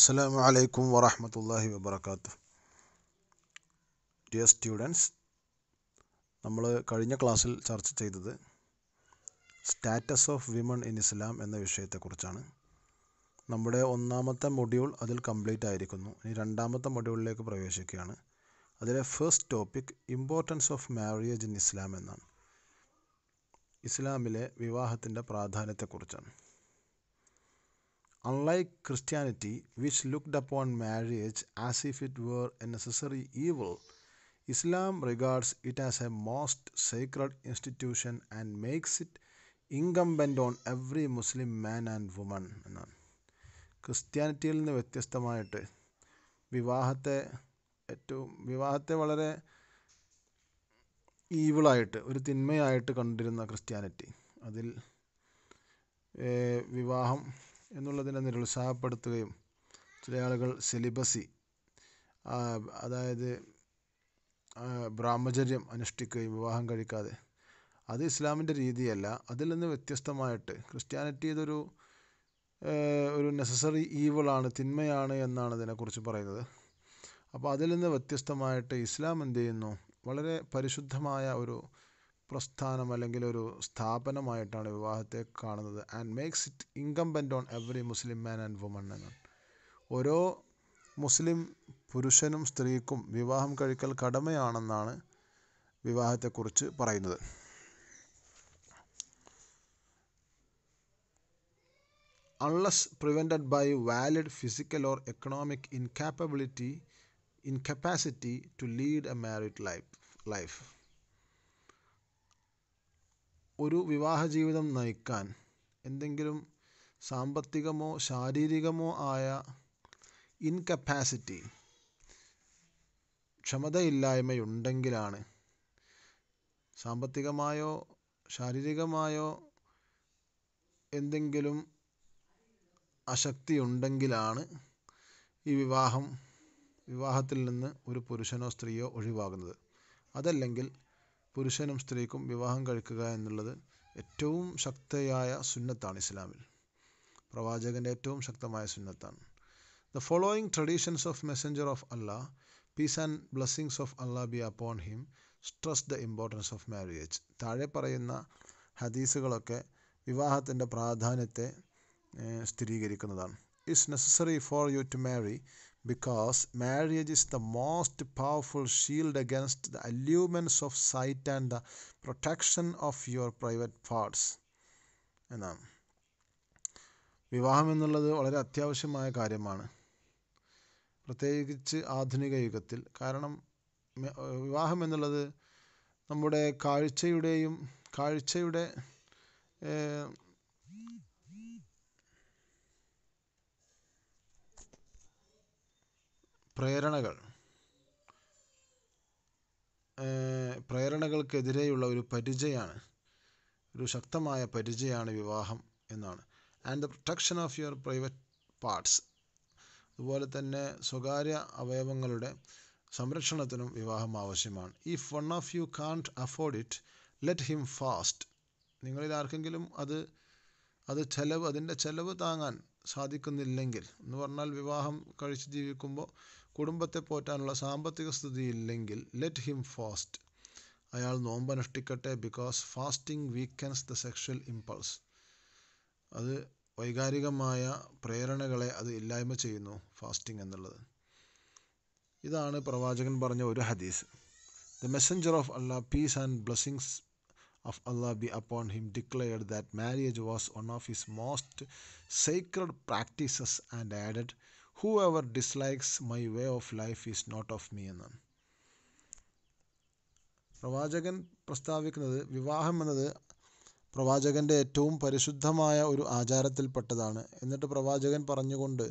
അസ്സാം വലൈക്കും വറഹമത്തല്ലാഹി വബർക്കാത്തു ഡിയർ സ്റ്റുഡൻസ് നമ്മൾ കഴിഞ്ഞ ക്ലാസ്സിൽ ചർച്ച ചെയ്തത് status of women in Islam എന്ന വിഷയത്തെക്കുറിച്ചാണ് നമ്മുടെ ഒന്നാമത്തെ മൊഡ്യൂൾ അതിൽ കംപ്ലീറ്റ് ആയിരിക്കുന്നു ഇനി രണ്ടാമത്തെ മൊഡ്യൂളിലേക്ക് പ്രവേശിക്കുകയാണ് അതിലെ first topic importance of marriage in Islam എന്നാണ് ഇസ്ലാമിലെ വിവാഹത്തിൻ്റെ പ്രാധാന്യത്തെക്കുറിച്ചാണ് Unlike Christianity, which looked upon marriage as if it were a necessary evil, Islam regards it as a most sacred institution and makes it incumbent on every Muslim man and woman എന്നാണ് ക്രിസ്ത്യാനിറ്റിയിൽ നിന്ന് വ്യത്യസ്തമായിട്ട് വിവാഹത്തെ ഏറ്റവും വിവാഹത്തെ വളരെ ഈവിളായിട്ട് ഒരു തിന്മയായിട്ട് കണ്ടിരുന്ന ക്രിസ്ത്യാനിറ്റി അതിൽ വിവാഹം എന്നുള്ളതിനെ നിരുത്സാഹപ്പെടുത്തുകയും ചില ആളുകൾ സെലിബസി അതായത് ബ്രഹ്മചര്യം അനുഷ്ഠിക്കുകയും വിവാഹം കഴിക്കാതെ അത് ഇസ്ലാമിൻ്റെ രീതിയല്ല അതിൽ നിന്ന് വ്യത്യസ്തമായിട്ട് ക്രിസ്ത്യാനിറ്റി ഇതൊരു ഒരു നെസസറി ഈവളാണ് തിന്മയാണ് എന്നാണ് ഇതിനെക്കുറിച്ച് പറയുന്നത് അപ്പോൾ അതിൽ നിന്ന് വ്യത്യസ്തമായിട്ട് ഇസ്ലാം എന്ത് ചെയ്യുന്നു വളരെ പരിശുദ്ധമായ ഒരു പ്രസ്ഥാനം അല്ലെങ്കിൽ ഒരു സ്ഥാപനമായിട്ടാണ് വിവാഹത്തെ കാണുന്നത് and makes it incumbent on every Muslim man and woman എന്നാണ് ഓരോ മുസ്ലിം പുരുഷനും സ്ത്രീക്കും വിവാഹം കഴിക്കൽ കടമയാണെന്നാണ് വിവാഹത്തെക്കുറിച്ച് പറയുന്നത് unless prevented by valid physical or economic incapability incapacity to lead a married life life ഒരു വിവാഹ ജീവിതം നയിക്കാൻ എന്തെങ്കിലും സാമ്പത്തികമോ ശാരീരികമോ ആയ ഇൻകപ്പാസിറ്റി ക്ഷമതയില്ലായ്മയുണ്ടെങ്കിലാണ് സാമ്പത്തികമായോ ശാരീരികമായോ എന്തെങ്കിലും അശക്തി ഉണ്ടെങ്കിലാണ് ഈ വിവാഹം വിവാഹത്തിൽ നിന്ന് ഒരു പുരുഷനോ സ്ത്രീയോ ഒഴിവാകുന്നത് അതല്ലെങ്കിൽ പുരുഷനും സ്ത്രീക്കും വിവാഹം കഴിക്കുക എന്നുള്ളത് ഏറ്റവും ശക്തയായ സുന്നത്താണ് ഇസ്ലാമിൽ പ്രവാചകൻ്റെ ഏറ്റവും ശക്തമായ സുന്നത്താണ് the following traditions of messenger of Allah peace and blessings of Allah be upon him stress the importance of marriage താഴെ പറയുന്ന ഹദീസുകളൊക്കെ വിവാഹത്തിൻ്റെ പ്രാധാന്യത്തെ സ്ഥിരീകരിക്കുന്നതാണ് it's necessary for you to marry because marriage is the most powerful shield against the allurements of sight and the protection of your private parts എന്നാണ് വിവാഹം എന്നുള്ളത് വളരെ അത്യാവശ്യമായ കാര്യമാണ് പ്രത്യേകിച്ച് ആധുനിക യുഗത്തിൽ കാരണം വിവാഹം എന്നുള്ളത് നമ്മുടെ കാഴ്ചയുടെയും കാഴ്ചയുടെ പ്രേരണകൾ പ്രേരണകൾക്കെതിരെയുള്ള ഒരു പരിചയമാണ് ഒരു ശക്തമായ പരിചയമാണ് വിവാഹം എന്നാണ് and the protection of your private parts അതുപോലെ തന്നെ സ്വകാര്യ അവയവങ്ങളുടെ സംരക്ഷണത്തിനും വിവാഹം ആവശ്യമാണ് if one of you can't afford it let him fast നിങ്ങളിൽ ആർക്കെങ്കിലും അത് അത് ചെലവ് അതിൻ്റെ ചെലവ് താങ്ങാൻ സാധിക്കുന്നില്ലെങ്കിൽ എന്ന് പറഞ്ഞാൽ വിവാഹം കഴിച്ച് ജീവിക്കുമ്പോൾ കുടുംബത്തെ പോറ്റാനുള്ള സാമ്പത്തിക സ്ഥിതി ഇല്ലെങ്കിൽ ലെറ്റ് ഹിം ഫാസ്റ്റ് അയാൾ നോമ്പനുഷ്ഠിക്കട്ടെ because fasting weakens the sexual impulse അത് വൈകാരികമായ പ്രേരണകളെ അത് ഇല്ലായ്മ ചെയ്യുന്നു ഫാസ്റ്റിംഗ് എന്നുള്ളത് ഇതാണ് പ്രവാചകൻ പറഞ്ഞ ഒരു ഹദീസ് the messenger of Allah peace and blessings of Allah be upon him declared that marriage was one of his most sacred practices and added whoever dislikes my way of life is not of me എന്നാണ് പ്രവാചകൻ പ്രസ്താവിക്കുന്നത് വിവാഹം എന്നത് പ്രവാചകൻ്റെ ഏറ്റവും പരിശുദ്ധമായ ഒരു ആചാരത്തിൽപ്പെട്ടതാണ് എന്നിട്ട് പ്രവാചകൻ പറഞ്ഞുകൊണ്ട്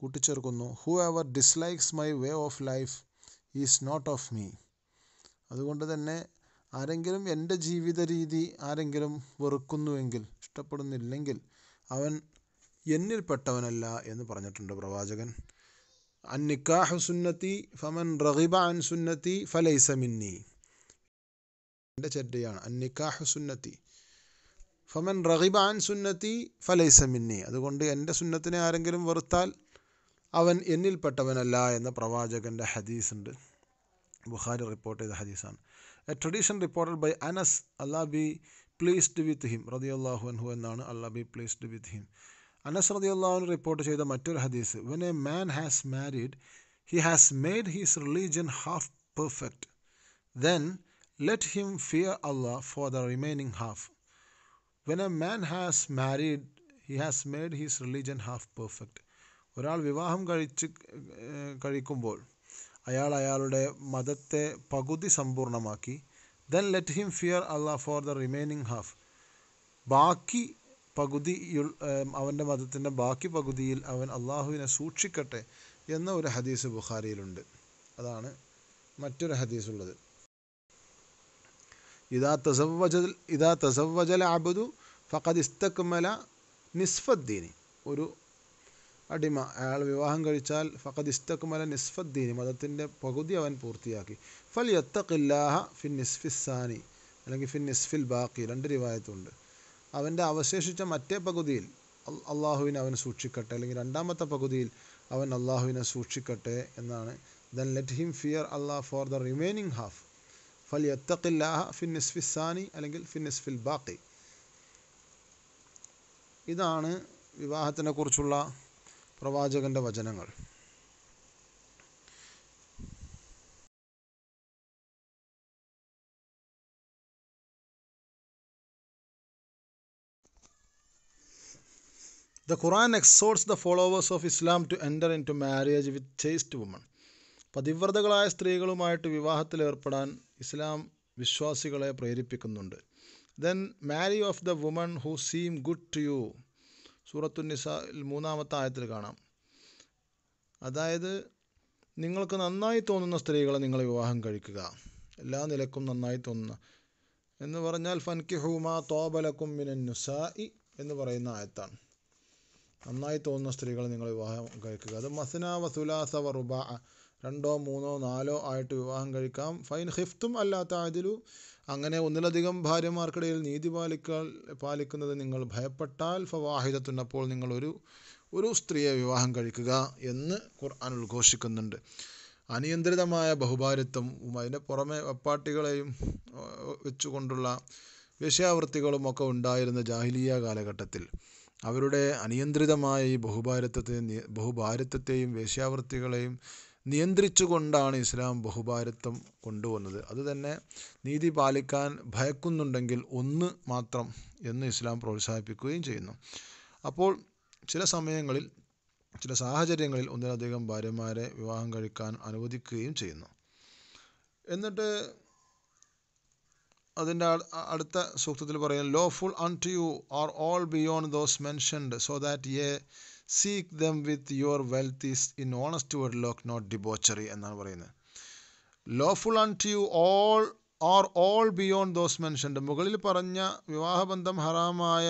കൂട്ടിച്ചേർക്കുന്നു whoever dislikes my way of life is not of me അതുകൊണ്ട് തന്നെ ആരെങ്കിലും എൻ്റെ ജീവിത രീതി ആരെങ്കിലും വെറുക്കുന്നുവെങ്കിൽ ഇഷ്ടപ്പെടുന്നില്ലെങ്കിൽ അവൻ എന്നിൽപ്പെട്ടവനല്ല എന്ന് പറഞ്ഞിട്ടുണ്ട് പ്രവാചകൻ അന്നിക്കാഹു സുന്നത്തി ഫമൻ റഹിബ അൻ സുന്നത്തി ഫലൈസ മിന്നി എൻ്റെ ചെറ്റയാണ് അന്നിക്കാഹു സുന്നത്തി ഫമൻ റഹിബ അൻ സുന്നത്തി ഫലൈസ മിന്നി അതുകൊണ്ട് എൻ്റെ സുന്നത്തിനെ ആരെങ്കിലും വെറുത്താൽ അവൻ എന്നിൽപ്പെട്ടവനല്ല എന്ന പ്രവാചകൻ്റെ ഹദീസ് ഉണ്ട് ബുഖാരി റിപ്പോർട്ട് ചെയ്ത ഹദീസാണ് a tradition reported by Anas Allah be pleased with him അള്ളാഹു അൻഹു എന്നാണ് Allah be pleased with him അനസ് റദിയുള്ളവൻ റിപ്പോർട്ട് ചെയ്ത മറ്റൊരു ഹദീസ് when a man has married he has made his religion half perfect then let him fear Allah for the remaining half when a man has married he has made his religion half perfect ഒരാൾ വിവാഹം കഴിച്ച് കഴിക്കുമ്പോൾ അയാൾ അയാളുടെ മതത്തെ പകുതി സമ്പൂർണ്ണമാക്കി then let him fear Allah for the remaining half ബാക്കി പകുതി അവൻ്റെ മതത്തിൻ്റെ ബാക്കി പകുതിയിൽ അവൻ അള്ളാഹുവിനെ സൂക്ഷിക്കട്ടെ എന്ന ഒരു ഹദീസ് ബുഖാരിയിലുണ്ട് അതാണ് മറ്റൊരു ഹദീസ് ഉള്ളത് ഇതാ തസവജൽ ഇതാ തസവജൽ അബുദു ഫഖദ് ഇസ്തക്മല നിസ്ഫദ്ദീനി ഒരു അടിമ അയാൾ വിവാഹം കഴിച്ചാൽ ഫഖദ് ഇസ്തക്മല നിസ്ഫദ്ദീനി മതത്തിൻ്റെ പകുതി അവൻ പൂർത്തിയാക്കി ഫൽ യത്തഖില്ലാഹ ഫിൻ നിസ്ഫിസാനി അല്ലെങ്കിൽ ഫിൻ നിസ്ഫിൽ ബാക്കി രണ്ട് റിവായത്തുണ്ട് അവൻ്റെ അവശേഷിച്ച മറ്റേ പകുതിയിൽ അള്ളാഹുവിനെ അവൻ സൂക്ഷിക്കട്ടെ അല്ലെങ്കിൽ രണ്ടാമത്തെ പകുതിയിൽ അവൻ അള്ളാഹുവിനെ സൂക്ഷിക്കട്ടെ എന്നാണ് then let him fear Allah for the remaining half ഫൽ യത്തഖില്ലാഹ ഫിൻ നിസ്ഫി സാനി അല്ലെങ്കിൽ ഫിൻ നിസ്ഫിൽ ബാക്കി ഇതാണ് കുറിച്ചുള്ള പ്രവാചകൻ്റെ വചനങ്ങൾ the Quran exhorts the followers of Islam to enter into marriage with chaste women പതിവ്രതകളായ സ്ത്രീകളുമായിട്ട് വിവാഹത്തിൽ ഏർപ്പെടാൻ ഇസ്ലാം വിശ്വാസികളെ പ്രേരിപ്പിക്കുന്നുണ്ട് then marry of the women who seem good to you സൂറത്തുന്നിസയിൽ മൂന്നാമത്തെ ആയത്തിൽ കാണാം അതായത് നിങ്ങൾക്ക് നന്നായി തോന്നുന്ന സ്ത്രീകളെ നിങ്ങൾ വിവാഹം കഴിക്കുക എല്ലാ നിലക്കും നന്നായി തോന്നുന്ന എന്ന് പറഞ്ഞാൽ ഫൻകി ഹൂമ തോബലക്കും മിനൻ നുസായി എന്ന് പറയുന്ന ആയത്താണ് നന്നായി തോന്നുന്ന സ്ത്രീകളെ നിങ്ങൾ വിവാഹം കഴിക്കുക അത് മസന വസുലാസ വറുബ രണ്ടോ മൂന്നോ നാലോ ആയിട്ട് വിവാഹം കഴിക്കാം ഫൈൻ ഹിഫ്തും അല്ലാത്ത അതിലു അങ്ങനെ ഒന്നിലധികം ഭാര്യമാർക്കിടയിൽ നീതി പാലിക്ക പാലിക്കുന്നത് നിങ്ങൾ ഭയപ്പെട്ടാൽ ഫവാഹിദത്തുന്നപ്പോൾ നിങ്ങൾ ഒരു ഒരു സ്ത്രീയെ വിവാഹം കഴിക്കുക എന്ന് ഖുർആൻ ഉദ്ഘോഷിക്കുന്നുണ്ട് അനിയന്ത്രിതമായ ബഹുഭാരിത്വവും അതിൻ്റെ പുറമെ വെപ്പാട്ടികളെയും വെച്ചുകൊണ്ടുള്ള വേശ്യാവൃത്തികളും ഒക്കെ ഉണ്ടായിരുന്ന ജാഹിലിയ കാലഘട്ടത്തിൽ അവരുടെ അനിയന്ത്രിതമായ ഈ ബഹുഭാരത്വത്തെ ബഹുഭാരത്വത്തെയും വേശ്യാവൃത്തികളെയും നിയന്ത്രിച്ചു കൊണ്ടാണ് ഇസ്ലാം ബഹുഭാരത്വം കൊണ്ടുവന്നത് അതുതന്നെ നീതി പാലിക്കാൻ ഭയക്കുന്നുണ്ടെങ്കിൽ ഒന്ന് മാത്രം എന്ന് ഇസ്ലാം പ്രോത്സാഹിപ്പിക്കുകയും ചെയ്യുന്നു അപ്പോൾ ചില സമയങ്ങളിൽ ചില സാഹചര്യങ്ങളിൽ ഒന്നിലധികം ഭാര്യമാരെ വിവാഹം കഴിക്കാൻ അനുവദിക്കുകയും ചെയ്യുന്നു എന്നിട്ട് അതിൻ്റെ അടുത്ത സൂക്തത്തിൽ പറയും lawful unto you are all beyond those mentioned so that ye seek them with your wealth is in honest wedlock not debauchery എന്നാണ് പറയുന്നത് lawful unto you all are all beyond those mentioned മുകളിൽ പറഞ്ഞ വിവാഹബന്ധം ഹറാമായ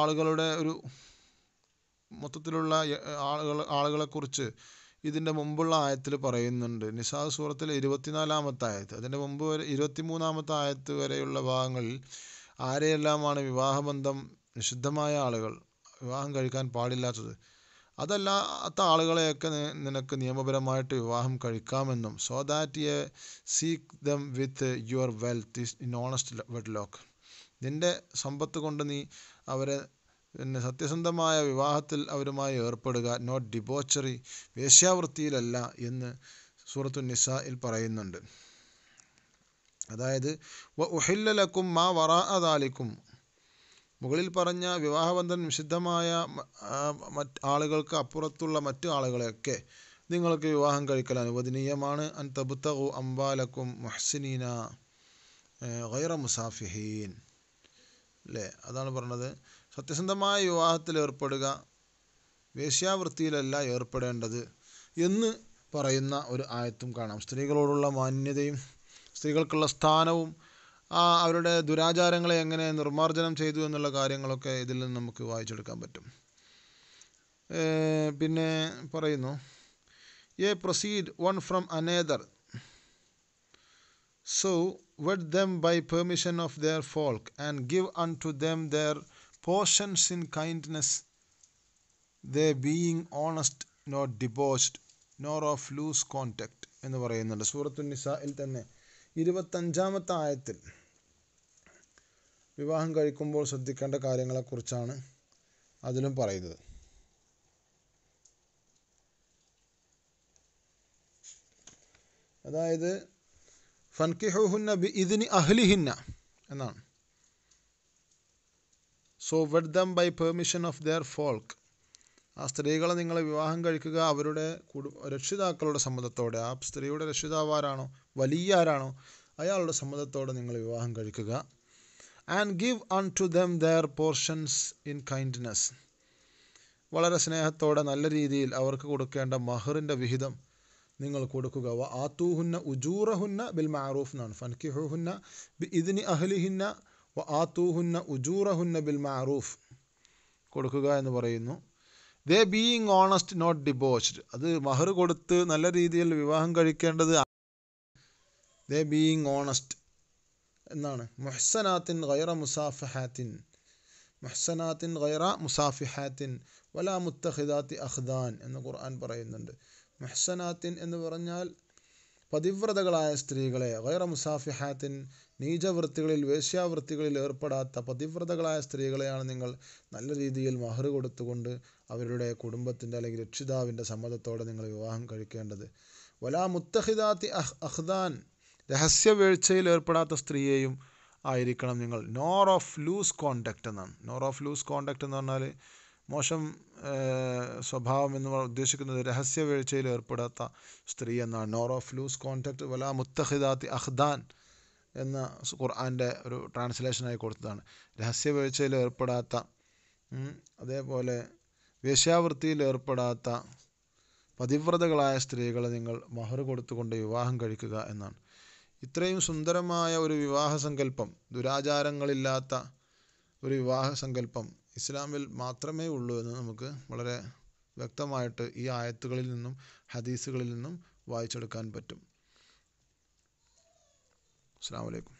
ആളുകളുടെ ഒരു മൊത്തത്തിലുള്ള ആളുകൾ ആളുകളെക്കുറിച്ച് ഇതിൻ്റെ മുമ്പുള്ള ആയത്തിൽ പറയുന്നുണ്ട് നിസാദ് സൂറത്തിലെ ഇരുപത്തിനാലാമത്തെ ആയത്ത് അതിൻ്റെ മുമ്പ് വരെ ഇരുപത്തിമൂന്നാമത്തെ ആയത്ത് വരെയുള്ള ഭാഗങ്ങളിൽ ആരെയെല്ലാമാണ് വിവാഹബന്ധം നിഷിദ്ധമായ ആളുകൾ വിവാഹം കഴിക്കാൻ പാടില്ലാത്തത് അതല്ലാത്ത ആളുകളെയൊക്കെ നിനക്ക് നിയമപരമായിട്ട് വിവാഹം കഴിക്കാമെന്നും so that ye seek them with your wealth in honest wedlock നിൻ്റെ സമ്പത്ത് കൊണ്ട് നീ അവരെ പിന്നെ സത്യസന്ധമായ വിവാഹത്തിൽ അവരുമായി ഏർപ്പെടുക നോട്ട് ഡിബോച്ചറി വേശ്യാവൃത്തിയിലല്ല എന്ന് സൂറത്തു നിസയിൽ പറയുന്നുണ്ട് അതായത് വ ഉഹില്ലലക്കും മാ വറാ അതാലിക്കും മുകളിൽ പറഞ്ഞ വിവാഹബന്ധം നിഷിദ്ധമായ മറ്റ് ആളുകൾക്ക് അപ്പുറത്തുള്ള മറ്റു ആളുകളെയൊക്കെ നിങ്ങൾക്ക് വിവാഹം കഴിക്കൽ അനുവദനീയമാണ് അൻ തബുത്തഹു അംബാലക്കും മുഹ്സിനീന ഗൈറ മുസാഫിഹീൻ അല്ലേ അതാണ് പറഞ്ഞത് സത്യസന്ധമായ വിവാഹത്തിൽ ഏർപ്പെടുക വേശ്യാവൃത്തിയിലല്ല ഏർപ്പെടേണ്ടത് എന്ന് പറയുന്ന ഒരു ആയത്തും കാണാം സ്ത്രീകളോടുള്ള മാന്യതയും സ്ത്രീകൾക്കുള്ള സ്ഥാനവും അവരുടെ ദുരാചാരങ്ങളെ എങ്ങനെ നിർമ്മാർജ്ജനം ചെയ്തു എന്നുള്ള കാര്യങ്ങളൊക്കെ ഇതിൽ നിന്ന് നമുക്ക് വായിച്ചെടുക്കാൻ പറ്റും പിന്നെ പറയുന്നു ye proceed one from another so wed them by permission of their folk and give unto them their portions in kindness the being honest not debauched nor of loose contact എന്ന് പറയുന്നുണ്ട് സൂറത്തു നിസായിൽ തന്നെ ഇരുപത്തഞ്ചാമത്തെ ആയത്തിൽ വിവാഹം കഴിക്കുമ്പോൾ ശ്രദ്ധിക്കേണ്ട കാര്യങ്ങളെക്കുറിച്ചാണ് അതിലും പറയുന്നത് അതായത് ഫൻകിഹുഹുന്ന ബി ഇതിന് അഹ്ലിഹിന്ന എന്നാണ് so wed them by permission of their folk ആ സ്ത്രീകളെ നിങ്ങൾ വിവാഹം കഴിക്കുക അവരുടെ കുടു രക്ഷിതാക്കളുടെ സമ്മതത്തോടെ ആ സ്ത്രീയുടെ രക്ഷിതാവ് ആരാണോ വലിയ ആരാണോ അയാളുടെ സമ്മതത്തോടെ നിങ്ങൾ വിവാഹം കഴിക്കുക and give unto them their portions in kindness വളരെ സ്നേഹത്തോടെ നല്ല രീതിയിൽ അവർക്ക് കൊടുക്കേണ്ട മഹറിൻ്റെ വിഹിതം നിങ്ങൾ കൊടുക്കുക വ ആത്തൂഹുന്ന ഉജൂറഹുന്ന ബിൽ മാറൂഫ് എന്നാണ് ഫൻകിഹുഹുന്ന ബി ഇതിന് അഹ്ലിഹിന്ന ആത്തൂഹുന്ന ഉജൂറഹുന്ന ബിൽ മാറൂഫ് കൊടുക്കുക എന്ന് പറയുന്നു they being honest not debauched അത് മഹർ കൊടുത്ത് നല്ല രീതിയിൽ വിവാഹം കഴിക്കേണ്ടത് ദേ ബീയിങ് ഓണസ്റ്റ് എന്നാണ് മുഹ്സനാത്തിൻ ഗൈറ മുസാഫഹാത്തിൻ മുഹ്സനാത്തിൻ ഗൈറ മുസാഫിഹാത്തിൻ വലാ മുത്തഹിദാത്തി അഹ്ദാൻ എന്ന് ഖുർആൻ പറയുന്നുണ്ട് മുഹ്സനാത്തിൻ എന്ന് പറഞ്ഞാൽ പതിവ്രതകളായ സ്ത്രീകളെ വൈറ മുസാഫിഹാത്തിൻ നീചവൃത്തികളിൽ വേശ്യാവൃത്തികളിൽ ഏർപ്പെടാത്ത പതിവ്രതകളായ സ്ത്രീകളെയാണ് നിങ്ങൾ നല്ല രീതിയിൽ മഹർ കൊടുത്തുകൊണ്ട് അവരുടെ കുടുംബത്തിൻ്റെ അല്ലെങ്കിൽ രക്ഷിതാവിൻ്റെ സമ്മതത്തോടെ നിങ്ങൾ വിവാഹം കഴിക്കേണ്ടത് വലാ മുത്തഹിദാത്തി അഹ് അഹ്ദാൻ വീഴ്ചയിൽ ഏർപ്പെടാത്ത സ്ത്രീയെയും ആയിരിക്കണം നിങ്ങൾ നോർ ഓഫ് ലൂസ് കോണ്ടക്റ്റ് എന്നാണ് നോർ ഓഫ് ലൂസ് കോണ്ടക്റ്റ് എന്ന് പറഞ്ഞാൽ മോശം സ്വഭാവം എന്ന് ഉദ്ദേശിക്കുന്നത് വീഴ്ചയിൽ ഏർപ്പെടാത്ത സ്ത്രീ എന്നാണ് നോർ ഓഫ് ലൂസ് കോൺടാക്ട് വല മുത്തഹിദാത്തി അഹ്ദാൻ എന്ന ഖുർആാൻ്റെ ഒരു ട്രാൻസ്ലേഷനായി കൊടുത്തതാണ് വീഴ്ചയിൽ ഏർപ്പെടാത്ത അതേപോലെ വേശ്യാവൃത്തിയിൽ ഏർപ്പെടാത്ത പതിവ്രതകളായ സ്ത്രീകളെ നിങ്ങൾ മഹർ കൊടുത്തുകൊണ്ട് വിവാഹം കഴിക്കുക എന്നാണ് ഇത്രയും സുന്ദരമായ ഒരു വിവാഹ സങ്കല്പം ദുരാചാരങ്ങളില്ലാത്ത ഒരു വിവാഹ സങ്കല്പം ഇസ്ലാമിൽ മാത്രമേ ഉള്ളൂ എന്ന് നമുക്ക് വളരെ വ്യക്തമായിട്ട് ഈ ആയത്തുകളിൽ നിന്നും ഹദീസുകളിൽ നിന്നും വായിച്ചെടുക്കാൻ പറ്റും അസ്സാം വലൈക്കും